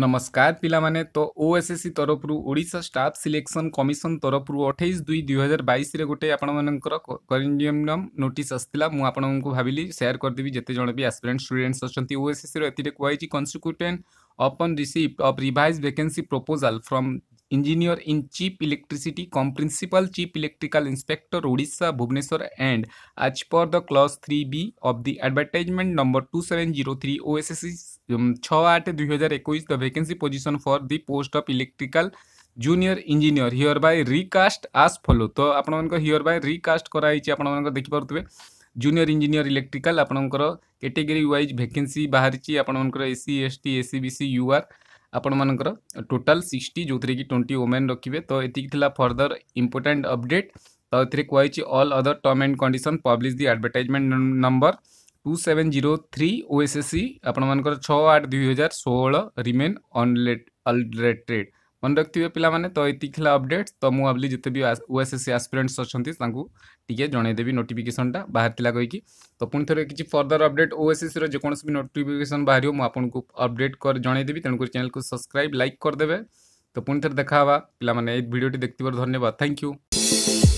નમસ્કાર ପିଲାମାନେ ତ ଓଏସ୍ଏସ୍ସି ତରଫରୁ ଓଡ଼ିଶା ଷ୍ଟାଫ୍ ସିଲେକ୍ସନ୍ କମିଶନ୍ ତରଫରୁ ଅଠେଇଶ ଦୁଇ ଦୁଇହଜାର ବାଇଶରେ ଗୋଟେ ଆପଣମାନଙ୍କର କରିଣ୍ଡିୟମ୍ ନୋଟିସ୍ ଆସିଥିଲା ମୁଁ ଆପଣଙ୍କୁ ଭାବିଲି ସେୟାର କରିଦେବି ଯେତେ ଜଣ ବି ଆସ୍ପିରାଣ୍ଟ ଷ୍ଟୁଡେଣ୍ଟସ୍ ଅଛନ୍ତି ଓଏସ୍ଏସ୍ସିର ଏଥିରେ କୁହାଯାଇଛି consecutive upon receipt of revise vacancy proposal from engineer in chief electricity cum principal chief electrical inspector Orissa Bhubaneswar and as per the clause three B of the advertisement number two seven zero three O S S C छः आठ दुई हजार एक भैके position for the post of electrical junior engineer here by recast as follow तो आपंक here bye recast कराई आप देखिपे जूनियर इंजीनियर इलेक्ट्रिका आपंकर कैटेगरी वाइज भेके बाहरी आपर S S T S C U R आपर टोटाल सिक्सटी जो थी ट्वेंटी ओमेन रखिए तो यहाँ फर्दर इंपोर्टाट अपडेट तो ये all other term and condition publish the advertisement number two seven zero three O S S C ଆପଣମାନଙ୍କର ଛଅ ଆଠ ଦୁଇ ହଜାର ଷୋହଳ ରିମେନ୍ ଅନଲେଟ୍ ଅଲରେଟେଡ୍ ମନେ ରଖିଥିବେ ପିଲାମାନେ ତ ଏତିକି ଥିଲା ଅପଡେଟ୍ ତ ମୁଁ ଭାବିଲି ଯେତେ ବି O S S C aspirants ଅଛନ୍ତି ତାଙ୍କୁ ଟିକେ ଜଣାଇଦେବି ନୋଟିଫିକେସନ୍ଟା ବାହାରିଥିଲା କହିକି ତ ପୁଣି ଥରେ କିଛି ଫର୍ଦର ଅପଡେଟ୍ ଓ ଏସ୍ ଏସ୍ସିର ଯେକୌଣସି ବି ନୋଟିଫିକେସନ୍ ବାହାରିବ ମୁଁ ଆପଣଙ୍କୁ ଅପଡେଟ୍ କରି ଜଣାଇଦେବି ତେଣୁକରି ଚ୍ୟାନେଲକୁ ସବସ୍କ୍ରାଇବ୍ ଲାଇକ୍ କରିଦେବେ ତ ପୁଣି ଥରେ ଦେଖା ହେବା ପିଲାମାନେ ଏ ଭିଡ଼ିଓଟି ଦେଖିଥିବାରୁ ଧନ୍ୟବାଦ ଥ୍ୟାଙ୍କ ୟୁ